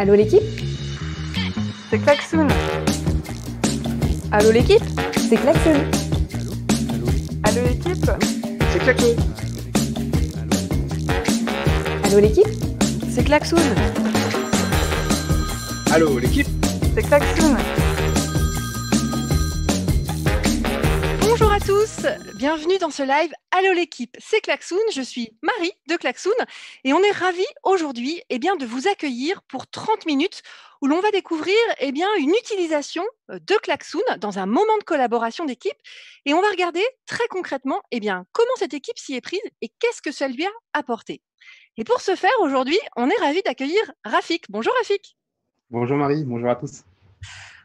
Allô l'équipe C'est Klaxoon. Allô l'équipe C'est Klaxoon. Allô l'équipe C'est Klaxoon. Allô l'équipe C'est Klaxoon. Allô l'équipe C'est Klaxoon. Bonjour à tous, bienvenue dans ce live Allô l'équipe, c'est Klaxoon, je suis Marie de Klaxoon et on est ravis aujourd'hui eh bien, de vous accueillir pour 30 minutes où l'on va découvrir eh bien, une utilisation euh, de Klaxoon dans un moment de collaboration d'équipe et on va regarder très concrètement eh bien, comment cette équipe s'y est prise et qu'est-ce que ça lui a apporté. Et pour ce faire, aujourd'hui, on est ravis d'accueillir Rafik. Bonjour Rafik. Bonjour Marie, bonjour à tous.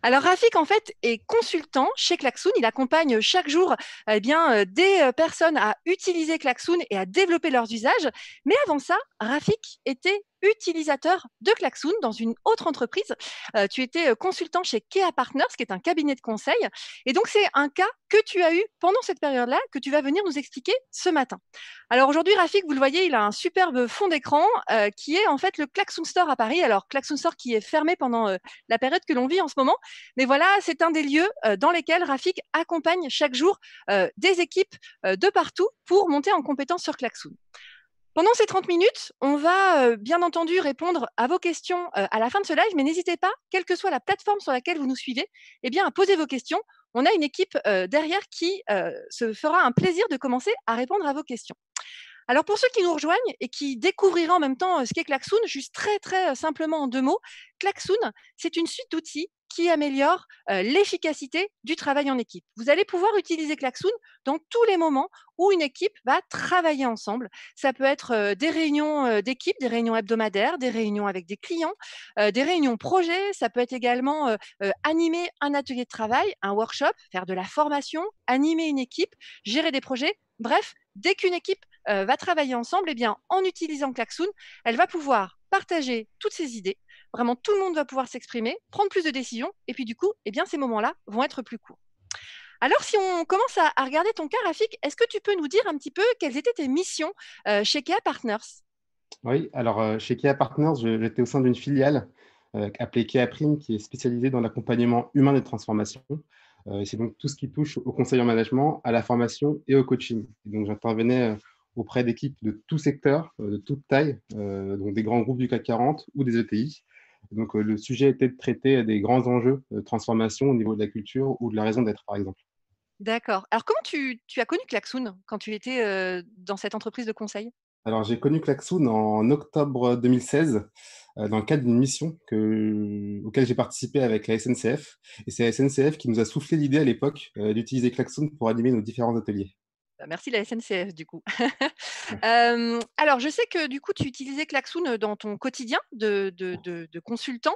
Alors Rafik, en fait, est consultant chez Klaxoon. Il accompagne chaque jour eh bien, euh, des euh, personnes à utiliser Klaxoon et à développer leurs usages. Mais avant ça, Rafik était utilisateur de Klaxoon dans une autre entreprise. Euh, tu étais consultant chez Kea Partners, qui est un cabinet de conseil. Et donc, c'est un cas que tu as eu pendant cette période-là que tu vas venir nous expliquer ce matin. Alors aujourd'hui, Rafik, vous le voyez, il a un superbe fond d'écran qui est en fait le Klaxoon Store à Paris. Alors, Klaxoon Store qui est fermé pendant la période que l'on vit en ce moment. Mais voilà, c'est un des lieux euh, dans lesquels Rafik accompagne chaque jour euh, des équipes euh, de partout pour monter en compétence sur Klaxoon. Pendant ces 30 minutes, on va bien entendu répondre à vos questions à la fin de ce live, mais n'hésitez pas, quelle que soit la plateforme sur laquelle vous nous suivez, eh bien, à poser vos questions. On a une équipe derrière qui se fera un plaisir de commencer à répondre à vos questions. Alors pour ceux qui nous rejoignent et qui découvriront en même temps ce qu'est Klaxoon, juste très très simplement en deux mots, Klaxoon, c'est une suite d'outils qui améliore euh, l'efficacité du travail en équipe. Vous allez pouvoir utiliser Klaxoon dans tous les moments où une équipe va travailler ensemble. Ça peut être euh, des réunions euh, d'équipe, des réunions hebdomadaires, des réunions avec des clients, des réunions projets. Ça peut être également animer un atelier de travail, un workshop, faire de la formation, animer une équipe, gérer des projets. Bref, dès qu'une équipe va travailler ensemble, eh bien, en utilisant Klaxoon, elle va pouvoir partager toutes ses idées, Vraiment, tout le monde va pouvoir s'exprimer, prendre plus de décisions, et puis du coup, eh bien, ces moments-là vont être plus courts. Alors, si on commence à, regarder ton cas, Rafik, est-ce que tu peux nous dire un petit peu quelles étaient tes missions euh, chez Kea Partners Oui, alors euh, chez Kea Partners, j'étais au sein d'une filiale euh, appelée Kea Prime, qui est spécialisée dans l'accompagnement humain des transformations. c'est donc tout ce qui touche au conseil en management, à la formation et au coaching. donc, j'intervenais auprès d'équipes de tout secteur, de toute taille, donc des grands groupes du CAC 40 ou des ETI, donc, euh, le sujet était de traiter des grands enjeux de transformation au niveau de la culture ou de la raison d'être, par exemple. D'accord. Alors, comment tu, as connu Klaxoon quand tu étais euh, dans cette entreprise de conseil Alors, j'ai connu Klaxoon en octobre 2016 euh, dans le cadre d'une mission auquel j'ai participé avec la SNCF. Et c'est la SNCF qui nous a soufflé l'idée à l'époque d'utiliser Klaxoon pour animer nos différents ateliers. Bah, merci la SNCF du coup. alors je sais que du coup tu utilisais Klaxoon dans ton quotidien de, consultant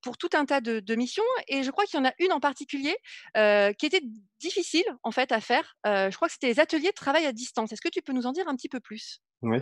pour tout un tas de, missions et je crois qu'il y en a une en particulier qui était difficile en fait à faire. je crois que c'était les ateliers de travail à distance. Est-ce que tu peux nous en dire un petit peu plus oui.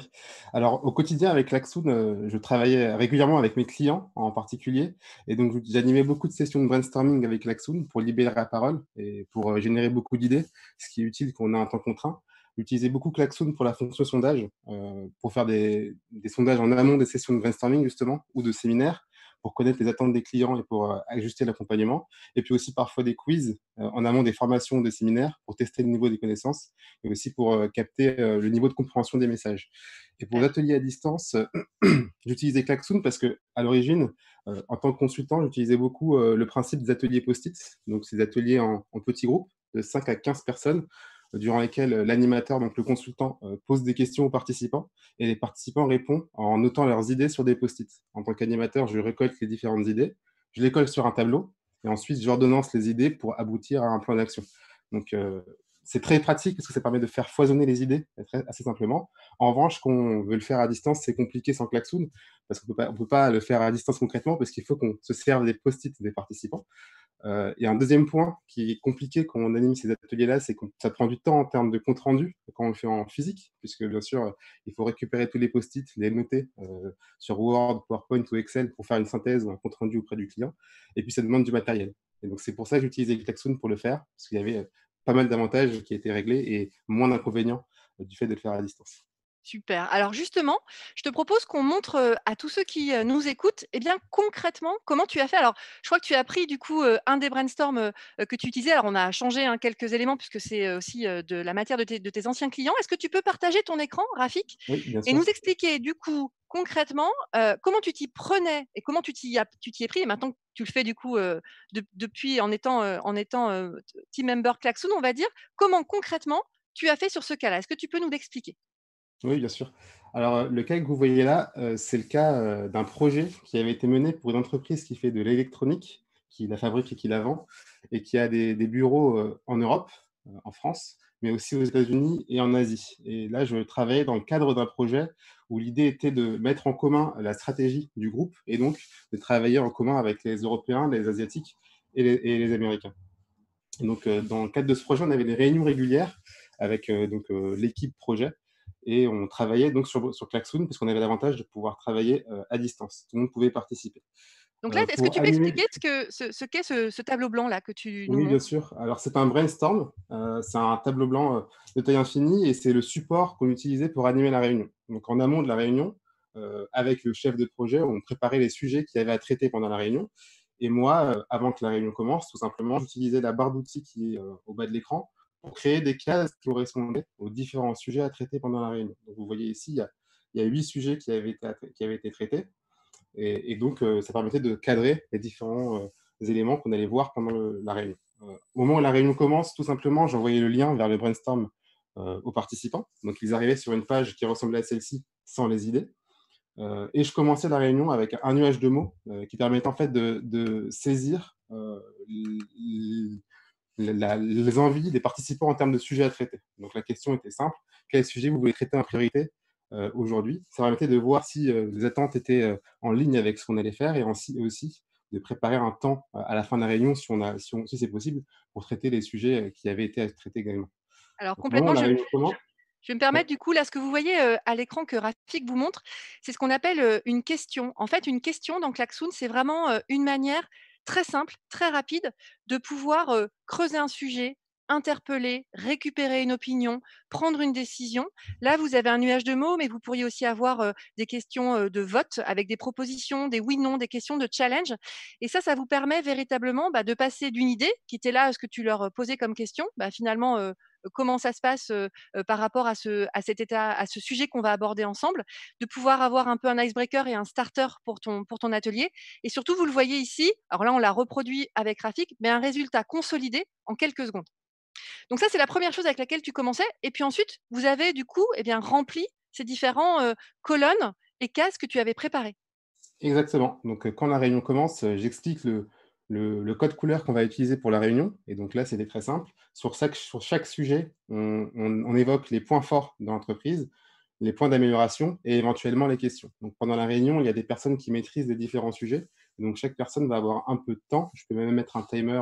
Alors, au quotidien, avec l'Axoon, euh, je travaillais régulièrement avec mes clients en particulier. Et donc, j'animais beaucoup de sessions de brainstorming avec Klaxoon pour libérer la parole et pour euh, générer beaucoup d'idées, ce qui est utile quand on a un temps contraint. J'utilisais beaucoup Klaxoon pour la fonction sondage, euh, pour faire des, des, sondages en amont des sessions de brainstorming, justement, ou de séminaires, pour connaître les attentes des clients et pour euh, ajuster l'accompagnement. Et puis aussi parfois des quiz euh, en amont des formations, des séminaires pour tester le niveau des connaissances et aussi pour euh, capter le niveau de compréhension des messages. Et pour l'atelier à distance, j'utilisais Klaxoon parce que à l'origine, en tant que consultant, j'utilisais beaucoup le principe des ateliers post-it, donc ces ateliers en, en petits groupes de 5 à 15 personnes durant lesquelles euh, l'animateur, donc le consultant, euh, pose des questions aux participants et les participants répondent en notant leurs idées sur des post-it. En tant qu'animateur, je récolte les différentes idées, je les colle sur un tableau et ensuite j'ordonnance les idées pour aboutir à un plan d'action. Donc euh, c'est très pratique parce que ça permet de faire foisonner les idées assez simplement. En revanche, quand on veut le faire à distance, c'est compliqué sans klaxon parce qu'on ne peut pas le faire à distance concrètement parce qu'il faut qu'on se serve des post-it des participants. Euh, et un deuxième point qui est compliqué quand on anime ces ateliers-là, c'est que ça prend du temps en termes de compte rendu quand on le fait en physique, puisque bien sûr, euh, il faut récupérer tous les post-it, les noter euh, sur Word, PowerPoint ou Excel pour faire une synthèse ou un compte rendu auprès du client. Et puis ça demande du matériel. Et donc c'est pour ça que j'utilisais taxoon pour le faire, parce qu'il y avait pas mal d'avantages qui étaient réglés et moins d'inconvénients du fait de le faire à distance. Super. Alors justement, je te propose qu'on montre à tous ceux qui nous écoutent, eh bien concrètement, comment tu as fait. Alors, je crois que tu as pris du coup un des brainstorms que tu utilisais. Alors, on a changé hein, quelques éléments puisque c'est aussi de la matière de tes, anciens clients. Est-ce que tu peux partager ton écran Rafik oui, et nous expliquer du coup concrètement comment tu t'y prenais et comment tu t'y, es pris. Et maintenant que tu le fais du coup depuis en étant, en étant team member Klaxon, on va dire, comment concrètement tu as fait sur ce cas-là Est-ce que tu peux nous l'expliquer oui, bien sûr. Alors, euh, le cas que vous voyez là, euh, c'est le cas euh, d'un projet qui avait été mené pour une entreprise qui fait de l'électronique, qui la fabrique et qui la vend, et qui a des, bureaux en Europe, en France, mais aussi aux États-Unis et en Asie. Et là, je travaillais dans le cadre d'un projet où l'idée était de mettre en commun la stratégie du groupe et donc de travailler en commun avec les Européens, les Asiatiques et les, Américains. donc, dans le cadre de ce projet, on avait des réunions régulières avec donc l'équipe projet et on travaillait donc sur, sur Klaxoon, puisqu'on avait l'avantage de pouvoir travailler euh, à distance. Tout le monde pouvait participer. Donc euh, là, est-ce que tu peux expliquer ce qu'est ce, tableau blanc là que tu nous Oui, bien sûr. Alors c'est un brainstorm, euh, c'est un tableau blanc de taille infinie et c'est le support qu'on utilisait pour animer la réunion. Donc en amont de la réunion, avec le chef de projet, on préparait les sujets qu'il y avait à traiter pendant la réunion. Et moi, avant que la réunion commence, tout simplement, j'utilisais la barre d'outils qui est au bas de l'écran pour créer des cases qui correspondaient aux différents sujets à traiter pendant la réunion. Donc, vous voyez ici, il y a, huit sujets qui avaient été, qui avaient été traités. Et, donc, euh, ça permettait de cadrer les différents euh, éléments qu'on allait voir pendant la réunion. Euh, au moment où la réunion commence, tout simplement, j'envoyais le lien vers le brainstorm aux participants. Donc, ils arrivaient sur une page qui ressemblait à celle-ci sans les idées. et je commençais la réunion avec un nuage de mots qui permettait en fait de, de saisir les envies des participants en termes de sujets à traiter. Donc la question était simple, quel sujet vous voulez traiter en priorité euh, aujourd'hui Ça permettait de voir si euh, les attentes étaient euh, en ligne avec ce qu'on allait faire et aussi, de préparer un temps à la fin de la réunion, si, c'est possible, pour traiter les sujets qui avaient été traités également. Alors complètement, je, vais me permettre du coup, là, ce que vous voyez à l'écran que Rafik vous montre, c'est ce qu'on appelle une question. En fait, une question dans Klaxoon, c'est vraiment une manière très simple, très rapide, de pouvoir creuser un sujet, interpeller, récupérer une opinion, prendre une décision. Là, vous avez un nuage de mots, mais vous pourriez aussi avoir des questions de vote avec des propositions, des oui-non, des questions de challenge. Et ça, ça vous permet véritablement bah, de passer d'une idée qui était là, à ce que tu leur posais comme question, bah, finalement, comment ça se passe par rapport à ce, cet état, à ce sujet qu'on va aborder ensemble, de pouvoir avoir un peu un icebreaker et un starter pour ton, atelier. Et surtout, vous le voyez ici, alors là, on l'a reproduit avec graphique, mais un résultat consolidé en quelques secondes. Donc ça, c'est la première chose avec laquelle tu commençais. Et puis ensuite, vous avez du coup eh bien, rempli ces différents colonnes et cases que tu avais préparées. Exactement. Donc quand la réunion commence, j'explique le, le, code couleur qu'on va utiliser pour la réunion, et donc là, c'était très simple. Sur chaque, sujet, on, évoque les points forts de l'entreprise, les points d'amélioration et éventuellement les questions. Donc pendant la réunion, il y a des personnes qui maîtrisent les différents sujets. Donc chaque personne va avoir un peu de temps. Je peux même mettre un timer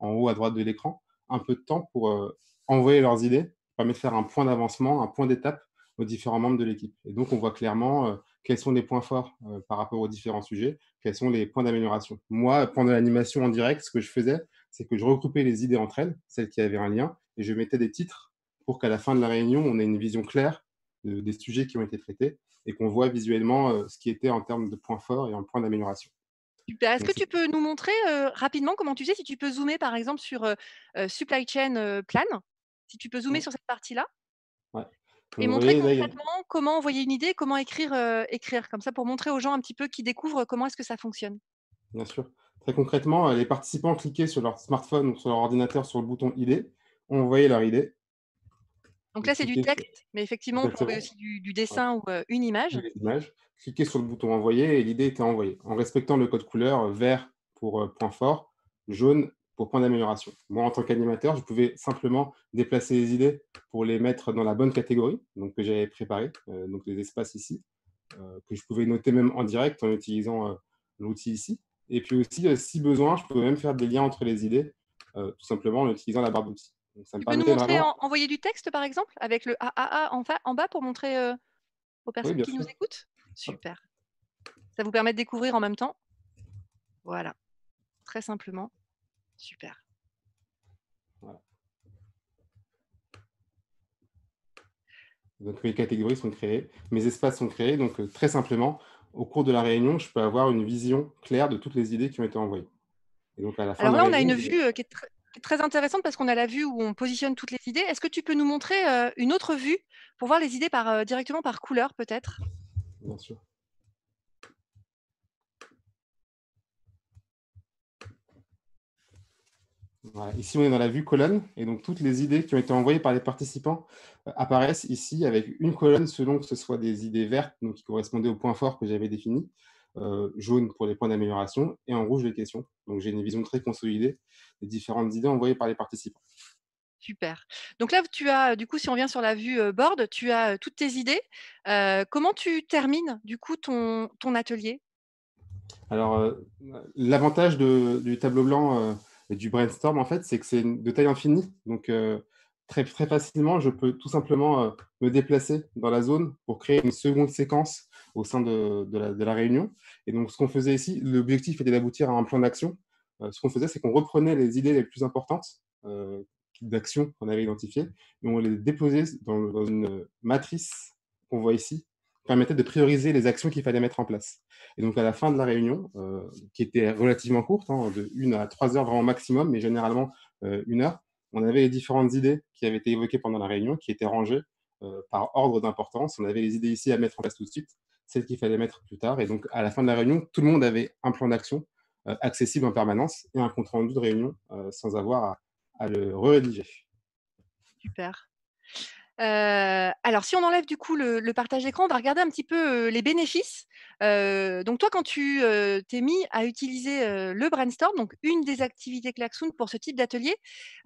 en haut à droite de l'écran, un peu de temps pour euh, envoyer leurs idées, permettre permet de faire un point d'avancement, un point d'étape aux différents membres de l'équipe. Et donc on voit clairement euh, quels sont les points forts euh, par rapport aux différents sujets, quels sont les points d'amélioration. Moi, pendant l'animation en direct, ce que je faisais, c'est que je regroupais les idées entre elles, celles qui avaient un lien, et je mettais des titres pour qu'à la fin de la réunion, on ait une vision claire des sujets qui ont été traités et qu'on voit visuellement euh, ce qui était en termes de points forts et en points d'amélioration. Est-ce que tu peux nous montrer euh, rapidement comment tu sais si tu peux zoomer par exemple sur euh, Supply Chain Plan Si tu peux zoomer sur cette partie-là et montrer concrètement comment envoyer une idée, comment écrire, euh, écrire, comme ça pour montrer aux gens un petit peu qui découvrent comment est-ce que ça fonctionne. Bien sûr. Très concrètement, euh, les participants cliquaient sur leur smartphone ou sur leur ordinateur sur le bouton idée, ont envoyé leur idée. Donc là, c'est du texte, mais effectivement, on pouvait aussi du, dessin ou euh, une image. Cliquez sur le bouton envoyer et l'idée était envoyée en respectant le code couleur vert pour point fort, jaune pour d'amélioration. Moi, en tant qu'animateur, je pouvais simplement déplacer les idées pour les mettre dans la bonne catégorie donc, que j'avais préparé euh, donc les espaces ici, euh, que je pouvais noter même en direct en utilisant euh, l'outil ici. Et puis aussi, si besoin, je pouvais même faire des liens entre les idées, tout simplement en utilisant la barre d'outils. Ça me nous montrer, envoyer du texte, par exemple, avec le AAA en, en bas pour montrer aux personnes qui nous écoutent Super. Ça vous permet de découvrir en même temps. Voilà, très simplement. Super. Donc mes catégories sont créées, mes espaces sont créés. Donc euh, très simplement, au cours de la réunion, je peux avoir une vision claire de toutes les idées qui ont été envoyées. Et donc, à la fin Alors là, on a une vue euh, qui est très intéressante parce qu'on a la vue où on positionne toutes les idées. Est-ce que tu peux nous montrer euh, une autre vue pour voir les idées directement par couleur peut-être Bien sûr. Ici, on est dans la vue colonne, et donc toutes les idées qui ont été envoyées par les participants euh, apparaissent ici avec une colonne selon que ce soit des idées vertes, donc qui correspondaient aux points forts que j'avais définis, euh, jaune pour les points d'amélioration, et en rouge les questions. Donc j'ai une vision très consolidée des différentes idées envoyées par les participants. Super. Donc là, tu as, du coup, si on vient sur la vue euh, board, tu as euh, toutes tes idées. comment tu termines, du coup, ton, ton atelier Alors, l'avantage du tableau blanc du brainstorm, en fait, c'est que c'est de taille infinie. Donc, euh, très, très facilement, je peux tout simplement euh, me déplacer dans la zone pour créer une seconde séquence au sein de, de, la, réunion. Et donc, ce qu'on faisait ici, l'objectif était d'aboutir à un plan d'action. Euh, ce qu'on faisait, c'est qu'on reprenait les idées les plus importantes d'action qu'on avait identifiées et on les déposait dans une matrice qu'on voit ici, permettait de prioriser les actions qu'il fallait mettre en place. Et donc, à la fin de la réunion, euh, qui était relativement courte, hein, de une à trois heures vraiment maximum, mais généralement euh, une heure, on avait les différentes idées qui avaient été évoquées pendant la réunion, qui étaient rangées euh, par ordre d'importance. On avait les idées ici à mettre en place tout de suite, celles qu'il fallait mettre plus tard. Et donc, à la fin de la réunion, tout le monde avait un plan d'action euh, accessible en permanence et un compte rendu de réunion sans avoir à, à le rédiger. Super alors, si on enlève du coup le, partage d'écran, on va regarder un petit peu les bénéfices. donc, toi, quand tu t'es mis à utiliser le brainstorm, donc une des activités Klaxoon pour ce type d'atelier,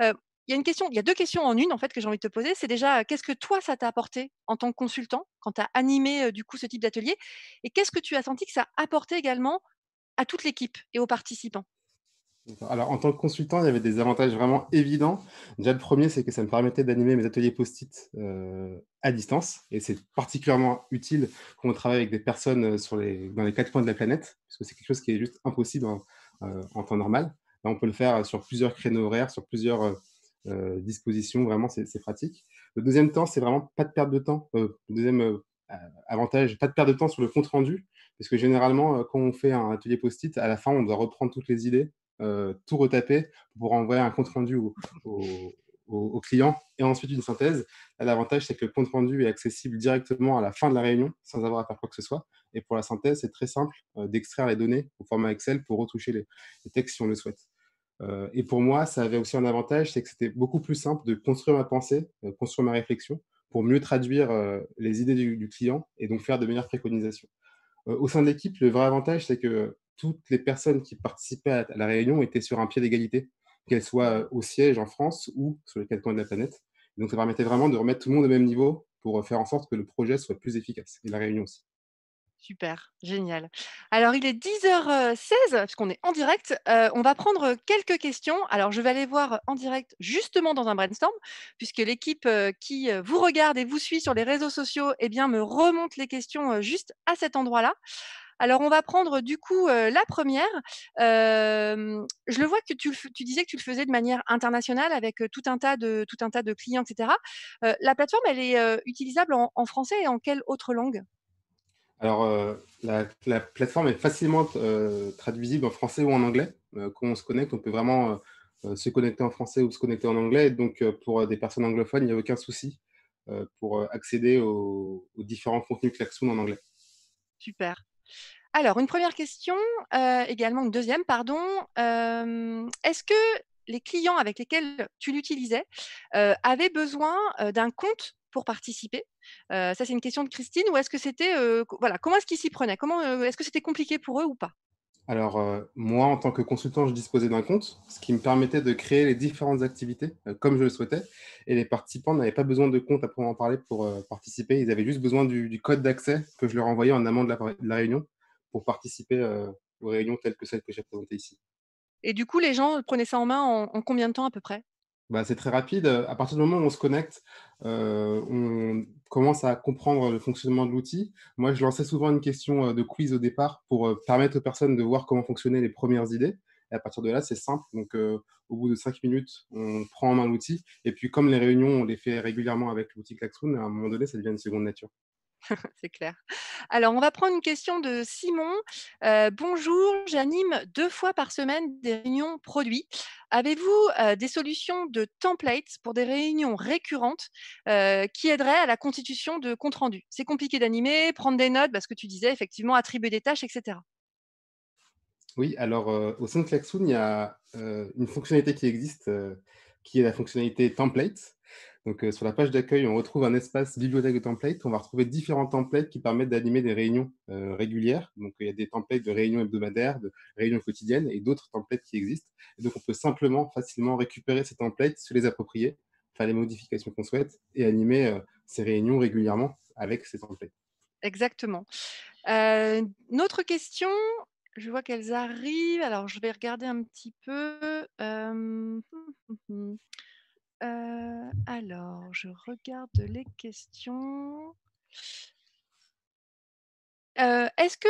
il y a une question, il y a deux questions en une en fait que j'ai envie de te poser. C'est déjà qu'est-ce que toi ça t'a apporté en tant que consultant quand tu as animé du coup ce type d'atelier, et qu'est-ce que tu as senti que ça apporté également à toute l'équipe et aux participants. Alors, en tant que consultant, il y avait des avantages vraiment évidents. Déjà, le premier, c'est que ça me permettait d'animer mes ateliers post-it euh, à distance. Et c'est particulièrement utile quand on travaille avec des personnes euh, dans les quatre coins de la planète, puisque c'est quelque chose qui est juste impossible euh, en, temps normal. Là, on peut le faire sur plusieurs créneaux horaires, sur plusieurs dispositions. Vraiment, c'est pratique. Le deuxième temps, c'est vraiment pas de perte de temps. le deuxième avantage, pas de perte de temps sur le compte rendu. Parce que généralement, quand on fait un atelier post-it, à la fin, on doit reprendre toutes les idées euh, tout retaper pour envoyer un compte rendu au, client et ensuite une synthèse. L'avantage, c'est que le compte rendu est accessible directement à la fin de la réunion sans avoir à faire quoi que ce soit. Et pour la synthèse, c'est très simple euh, d'extraire les données au format Excel pour retoucher les, textes si on le souhaite. Euh, et pour moi, ça avait aussi un avantage, c'est que c'était beaucoup plus simple de construire ma pensée, construire ma réflexion pour mieux traduire les idées du, client et donc faire de meilleures préconisations. au sein de l'équipe, le vrai avantage, c'est que toutes les personnes qui participaient à la réunion étaient sur un pied d'égalité, qu'elles soient euh, au siège en France ou sur les quatre coins de la planète. Donc ça permettait vraiment de remettre tout le monde au même niveau pour euh, faire en sorte que le projet soit plus efficace et la réunion aussi. Super, génial. Alors, il est 10h16, euh, puisqu'on est en direct. on va prendre quelques questions. Alors, je vais aller voir en direct justement dans un brainstorm, puisque l'équipe qui vous regarde et vous suit sur les réseaux sociaux eh bien, me remonte les questions juste à cet endroit-là. Alors, on va prendre du coup euh, la première. Euh, je le vois que tu, disais que tu le faisais de manière internationale avec euh, tout un tas de, tout un tas de clients, etc. la plateforme, elle est utilisable en, français et en quelle autre langue Alors, la, plateforme est facilement traduisible en français ou en anglais. quand on se connecte, on peut vraiment se connecter en français ou se connecter en anglais. Donc, pour des personnes anglophones, il n'y a aucun souci pour accéder aux, différents contenus Klaxoon en anglais. Super. Alors, une première question, euh, également une deuxième, pardon. Euh, est-ce que les clients avec lesquels tu l'utilisais euh, avaient besoin d'un compte pour participer Ça, c'est une question de Christine. Ou est-ce que c'était voilà, comment est-ce qu'ils s'y prenaient Comment est-ce que c'était compliqué pour eux ou pas alors, euh, moi, en tant que consultant, je disposais d'un compte, ce qui me permettait de créer les différentes activités euh, comme je le souhaitais. Et les participants n'avaient pas besoin de compte à en parler pour euh, participer. Ils avaient juste besoin du, code d'accès que je leur envoyais en amont de la, réunion pour participer aux réunions telles que celles que j'ai présentées ici. Et du coup, les gens prenaient ça en main en combien de temps à peu près bah, c'est très rapide. À partir du moment où on se connecte, euh, on commence à comprendre le fonctionnement de l'outil. Moi, je lançais souvent une question euh, de quiz au départ pour euh, permettre aux personnes de voir comment fonctionnaient les premières idées. Et à partir de là, c'est simple. Donc, au bout de cinq minutes, on prend en main l'outil. Et puis, comme les réunions, on les fait régulièrement avec l'outil Klaxoon, à un moment donné, ça devient une seconde nature. c'est clair. Alors, on va prendre une question de Simon. Euh, bonjour, j'anime deux fois par semaine des réunions produits. Avez-vous euh, des solutions de templates pour des réunions récurrentes euh, qui aideraient à la constitution de compte rendus C'est compliqué d'animer, prendre des notes, parce que tu disais effectivement attribuer des tâches, etc. Oui, alors au sein de Klaxoon, il y a une fonctionnalité qui existe, qui est la fonctionnalité template donc, euh, sur la page d'accueil, on retrouve un espace bibliothèque de templates. On va retrouver différents templates qui permettent d'animer des réunions euh, régulières. Donc, il y a des templates de réunions hebdomadaires, de réunions quotidiennes et d'autres templates qui existent. donc, on peut simplement facilement récupérer ces templates, se les approprier, faire les modifications qu'on souhaite et animer euh, ces réunions régulièrement avec ces templates. Exactement. Euh, notre question, je vois qu'elles arrivent. Alors, je vais regarder un petit peu. Hum, hum, hum. Euh, alors, je regarde les questions. Euh, est-ce que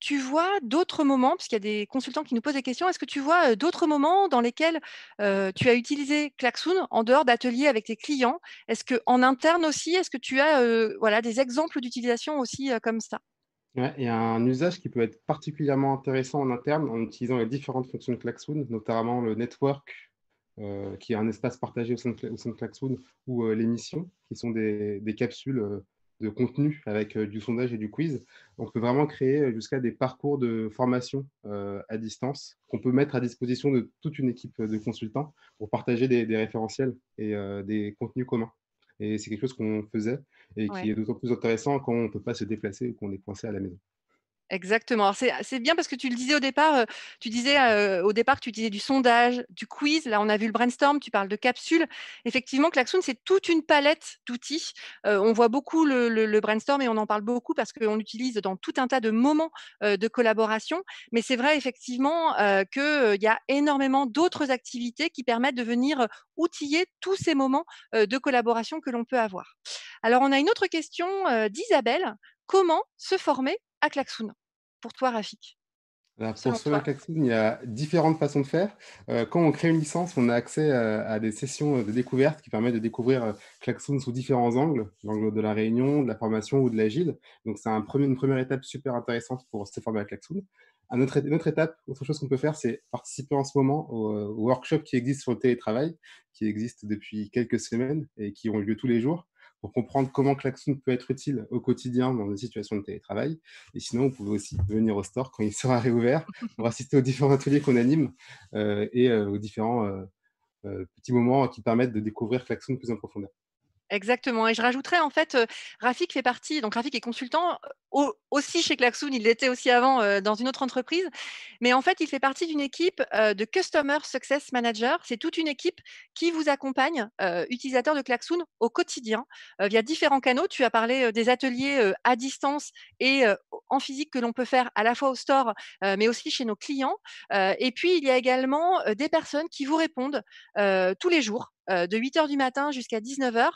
tu vois d'autres moments, puisqu'il y a des consultants qui nous posent des questions, est-ce que tu vois euh, d'autres moments dans lesquels tu as utilisé Klaxoon en dehors d'ateliers avec tes clients Est-ce qu'en interne aussi, est-ce que tu as voilà, des exemples d'utilisation aussi comme ça Il y a un usage qui peut être particulièrement intéressant en interne en utilisant les différentes fonctions de Klaxoon, notamment le network, euh, qui est un espace partagé au sein de, au ou euh, l'émission, qui sont des, capsules euh, de contenu avec du sondage et du quiz. On peut vraiment créer jusqu'à des parcours de formation à distance qu'on peut mettre à disposition de toute une équipe de consultants pour partager des, référentiels et des contenus communs. Et c'est quelque chose qu'on faisait et qui est d'autant plus intéressant quand on ne peut pas se déplacer ou qu'on est coincé à la maison. Exactement. C'est bien parce que tu le disais au départ, euh, tu disais euh, au départ que tu disais du sondage, du quiz. Là, on a vu le brainstorm, tu parles de capsule. Effectivement, Klaxoon, c'est toute une palette d'outils. Euh, on voit beaucoup le, brainstorm et on en parle beaucoup parce qu'on l'utilise dans tout un tas de moments de collaboration. Mais c'est vrai, effectivement, qu'il y a énormément d'autres activités qui permettent de venir outiller tous ces moments de collaboration que l'on peut avoir. Alors, on a une autre question d'Isabelle comment se former à klaxon Pour toi, Rafik eh ben, pour ce il y a différentes façons de faire. Euh, quand on crée une licence, on a accès euh, à, des sessions euh, de découverte qui permettent de découvrir Klaxoon sous différents angles, l'angle de la réunion, de la formation ou de l'agile. Donc, c'est un une première étape super intéressante pour se former à Klaxon. une autre étape, autre chose qu'on peut faire, c'est participer en ce moment au workshop qui existe sur le télétravail, qui existe depuis quelques semaines et qui ont lieu tous les jours pour comprendre comment Klaxon peut être utile au quotidien dans des situations de télétravail. Et sinon, vous pouvez aussi venir au store quand il sera réouvert pour assister aux différents ateliers qu'on anime euh, et euh, aux différents euh, petits moments qui permettent de découvrir Klaxon plus en profondeur. Exactement. Et je rajouterais, en fait, Rafik fait partie, donc Rafik est consultant au, aussi chez Klaxoon, il l'était aussi avant euh, dans une autre entreprise. Mais en fait, il fait partie d'une équipe euh, de Customer Success Manager. C'est toute une équipe qui vous accompagne, euh, utilisateurs de Klaxoon, au quotidien via différents canaux. Tu as parlé des ateliers à distance et en physique que l'on peut faire à la fois au store, mais aussi chez nos clients. et puis, il y a également des personnes qui vous répondent tous les jours de 8h du matin jusqu'à 19h,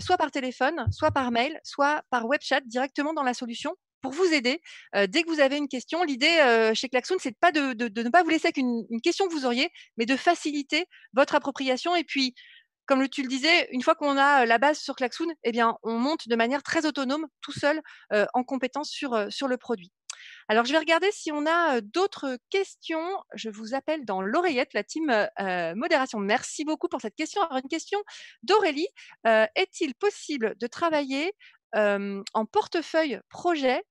soit par téléphone, soit par mail, soit par webchat directement dans la solution pour vous aider. Euh, dès que vous avez une question, l'idée euh, chez Klaxoon, c'est de, pas de, ne pas vous laisser avec une, question que vous auriez, mais de faciliter votre appropriation. Et puis, comme tu le disais, une fois qu'on a euh, la base sur Klaxoon, eh bien, on monte de manière très autonome, tout seul, en compétence sur, le produit. Alors, je vais regarder si on a d'autres questions. Je vous appelle dans l'oreillette, la team modération. Merci beaucoup pour cette question. Alors, une question d'Aurélie. Est-il possible de travailler en portefeuille projet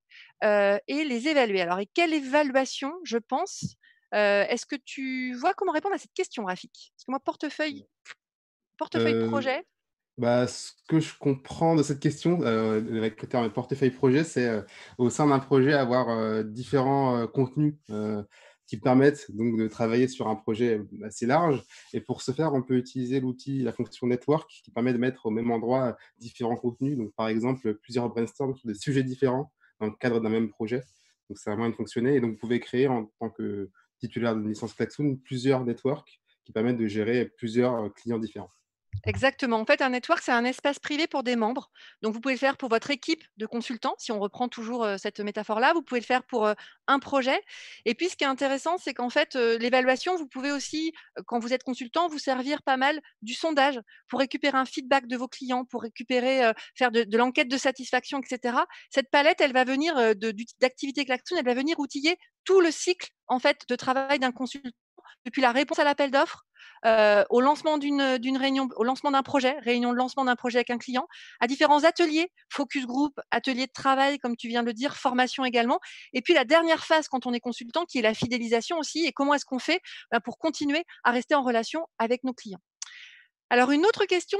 euh, et les évaluer. Alors, et quelle évaluation, je pense euh, Est-ce que tu vois comment répondre à cette question, Rafik Parce que moi, portefeuille, portefeuille euh, projet. Bah, ce que je comprends de cette question, avec le terme portefeuille projet, c'est au sein d'un projet avoir différents contenus qui permettent donc de travailler sur un projet assez large. Et pour ce faire, on peut utiliser l'outil, la fonction network, qui permet de mettre au même endroit différents contenus. Donc, par exemple, plusieurs brainstorms sur des sujets différents dans le cadre d'un même projet. Donc, ça un moyen de fonctionner. Et donc, vous pouvez créer en tant que titulaire d'une licence Klaxoon plusieurs networks qui permettent de gérer plusieurs euh, clients différents. Exactement. En fait, un network, c'est un espace privé pour des membres. Donc, vous pouvez le faire pour votre équipe de consultants, si on reprend toujours cette métaphore-là. Vous pouvez le faire pour un projet. Et puis, ce qui est intéressant, c'est qu'en fait, l'évaluation, vous pouvez aussi, quand vous êtes consultant, vous servir pas mal du sondage pour récupérer un feedback de vos clients, pour récupérer, faire de, l'enquête de satisfaction, etc. Cette palette, elle va venir d'activité Klaxon, elle va venir outiller tout le cycle en fait de travail d'un consultant depuis la réponse à l'appel d'offres euh, au lancement d'une réunion, au lancement d'un projet, réunion de lancement d'un projet avec un client, à différents ateliers, focus group, ateliers de travail, comme tu viens de le dire, formation également. Et puis la dernière phase quand on est consultant, qui est la fidélisation aussi, et comment est-ce qu'on fait ben, pour continuer à rester en relation avec nos clients. Alors, une autre question,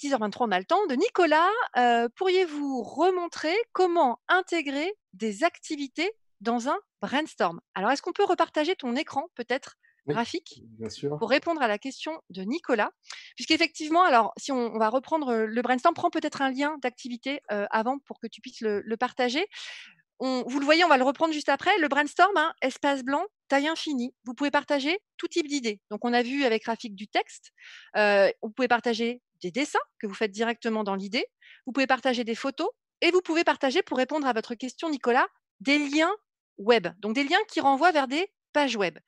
10h23, on a le temps, de Nicolas. Euh, pourriez-vous remontrer comment intégrer des activités dans un brainstorm Alors, est-ce qu'on peut repartager ton écran peut-être graphique pour répondre à la question de Nicolas. Puisqu'effectivement, alors si on, va reprendre le brainstorm, prends peut-être un lien d'activité avant pour que tu puisses le, partager. On, vous le voyez, on va le reprendre juste après. Le brainstorm, hein, espace blanc, taille infinie. Vous pouvez partager tout type d'idées. Donc, on a vu avec graphique du texte. vous pouvez partager des dessins que vous faites directement dans l'idée. Vous pouvez partager des photos. Et vous pouvez partager, pour répondre à votre question, Nicolas, des liens web. Donc, des liens qui renvoient vers des page web.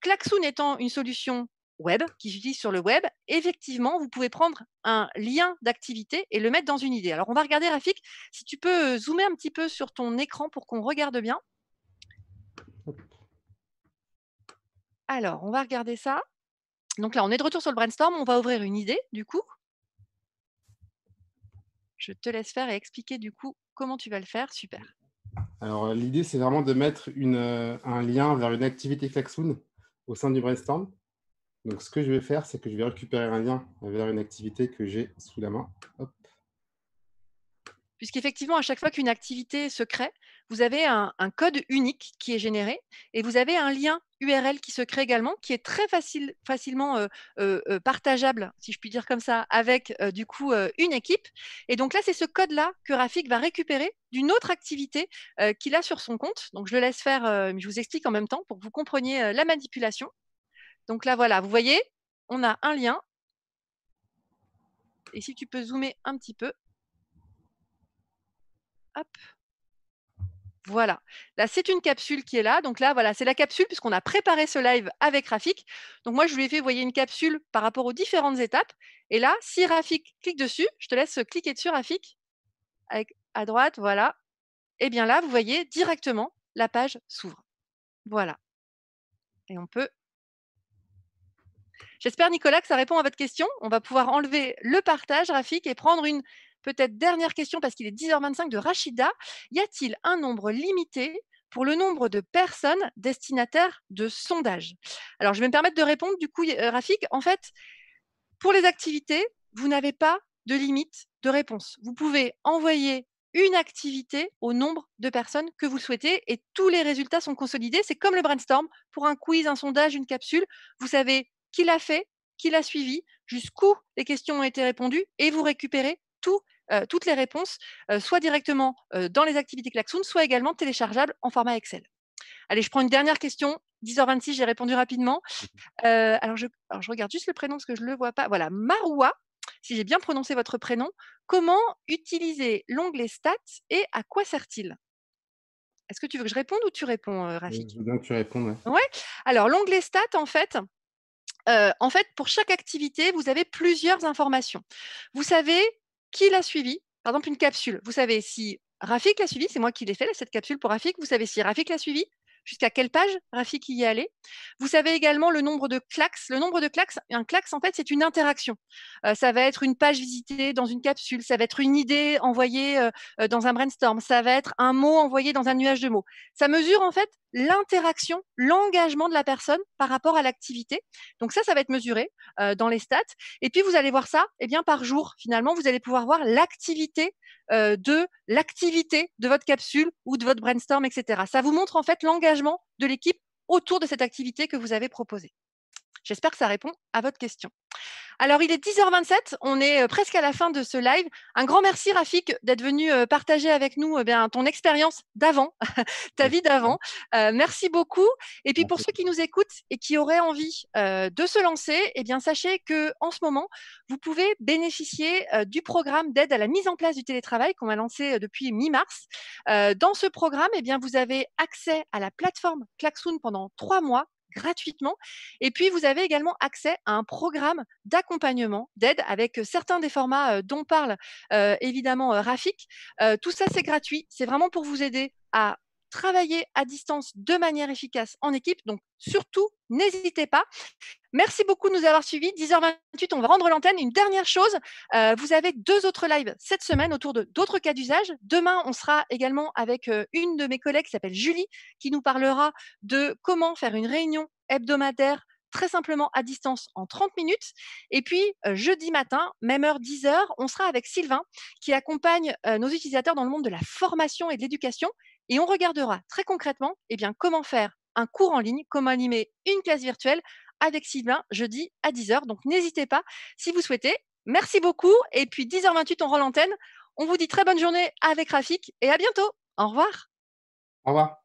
Klaxoon étant une solution web qui vit sur le web, effectivement, vous pouvez prendre un lien d'activité et le mettre dans une idée. Alors, on va regarder, Rafik, si tu peux euh, zoomer un petit peu sur ton écran pour qu'on regarde bien. Alors, on va regarder ça. Donc là, on est de retour sur le brainstorm. On va ouvrir une idée, du coup. Je te laisse faire et expliquer, du coup, comment tu vas le faire. Super. Alors, euh, l'idée, c'est vraiment de mettre euh, un lien vers une activité Klaxoon au sein du brainstorm. Donc, ce que je vais faire, c'est que je vais récupérer un lien vers une activité que j'ai sous la main. Puisqu'effectivement, à chaque fois qu'une activité se crée, vous avez un, code unique qui est généré et vous avez un lien URL qui se crée également, qui est très facilement euh, euh, euh, partageable, si je puis dire comme ça, avec du coup une équipe. Et donc là, c'est ce code-là que Rafik va récupérer d'une autre activité qu'il a sur son compte. Donc je le laisse faire, mais je vous explique en même temps pour que vous compreniez la manipulation. Donc là, voilà, vous voyez, on a un lien. Et si tu peux zoomer un petit peu. Hop, voilà. Là, c'est une capsule qui est là. Donc là, voilà, c'est la capsule puisqu'on a préparé ce live avec Rafik. Donc moi, je lui ai fait voyez une capsule par rapport aux différentes étapes. Et là, si Rafik clique dessus, je te laisse euh, cliquer dessus, Rafik, à droite, voilà. Et eh bien là, vous voyez directement, la page s'ouvre. Voilà. Et on peut. J'espère, Nicolas, que ça répond à votre question. On va pouvoir enlever le partage, Rafik, et prendre une Peut-être dernière question, parce qu'il est 10h25 de Rachida. Y a-t-il un nombre limité pour le nombre de personnes destinataires de sondages Alors, je vais me permettre de répondre, du coup, euh, Rafik. En fait, pour les activités, vous n'avez pas de limite de réponse. Vous pouvez envoyer une activité au nombre de personnes que vous souhaitez et tous les résultats sont consolidés. C'est comme le brainstorm pour un quiz, un sondage, une capsule. Vous savez qui l'a fait, qui l'a suivi, jusqu'où les questions ont été répondues et vous récupérez euh, toutes les réponses, euh, soit directement euh, dans les activités Klaxoon, soit également téléchargeables en format Excel. Allez, je prends une dernière question. 10h26, j'ai répondu rapidement. Mhm. alors, je, regarde juste le prénom parce que je ne le vois pas. Voilà, Maroua, si j'ai bien prononcé votre prénom. Comment utiliser l'onglet stats et à quoi sert-il Est-ce que tu veux que je réponde ou tu réponds, Rafik Je veux bien que tu répondes. Alors, l'onglet stats, en fait, en fait, pour chaque activité, vous avez plusieurs informations. Vous savez qui l'a suivi. Par exemple, une capsule. Vous savez si Rafik l'a suivi, c'est moi qui l'ai fait, cette capsule pour Rafik. Vous savez si Rafik l'a suivi, jusqu'à quelle page Rafik y est allé. Vous savez également le nombre de clax. Le nombre de claques, un clax, en fait, c'est une interaction. Euh, ça va être une page visitée dans une capsule, ça va être une idée envoyée euh, dans un brainstorm, ça va être un mot envoyé dans un nuage de mots. Ça mesure, en fait, l'interaction, l'engagement de la personne par rapport à l'activité. Donc ça, ça va être mesuré euh, dans les stats. Et puis, vous allez voir ça, eh bien, par jour, finalement, vous allez pouvoir voir l'activité euh, de l'activité de votre capsule ou de votre brainstorm, etc. Ça vous montre en fait l'engagement de l'équipe autour de cette activité que vous avez proposée. J'espère que ça répond à votre question. Alors, il est 10h27, on est presque à la fin de ce live. Un grand merci, Rafik, d'être venu partager avec nous eh bien, ton expérience d'avant, ta vie d'avant. merci beaucoup. Et puis, pour ceux qui nous écoutent et qui auraient envie de se lancer, eh bien, sachez que en ce moment, vous pouvez bénéficier du programme d'aide à la mise en place du télétravail qu'on a lancé depuis mi-mars. dans ce programme, eh bien, vous avez accès à la plateforme Klaxoon pendant trois mois gratuitement. Et puis, vous avez également accès à un programme d'accompagnement, d'aide avec euh, certains des formats euh, dont parle euh, évidemment Rafik. tout ça, c'est gratuit. C'est vraiment pour vous aider à travailler à distance de manière efficace en équipe. Donc, surtout, n'hésitez pas. Merci beaucoup de nous avoir suivis. 10h28, on va rendre l'antenne. Une dernière chose, euh, vous avez deux autres lives cette semaine autour de d'autres cas d'usage. Demain, on sera également avec euh, une de mes collègues qui s'appelle Julie, qui nous parlera de comment faire une réunion hebdomadaire très simplement à distance en 30 minutes. Et puis, euh, jeudi matin, même heure, 10h, on sera avec Sylvain qui accompagne nos utilisateurs dans le monde de la formation et de l'éducation. Et on regardera très concrètement eh bien, comment faire un cours en ligne, comment animer une classe virtuelle avec Sylvain jeudi à 10h. Donc n'hésitez pas si vous souhaitez. Merci beaucoup. Et puis 10h28, on rend l'antenne. On vous dit très bonne journée avec Rafik et à bientôt. Au revoir. Au revoir.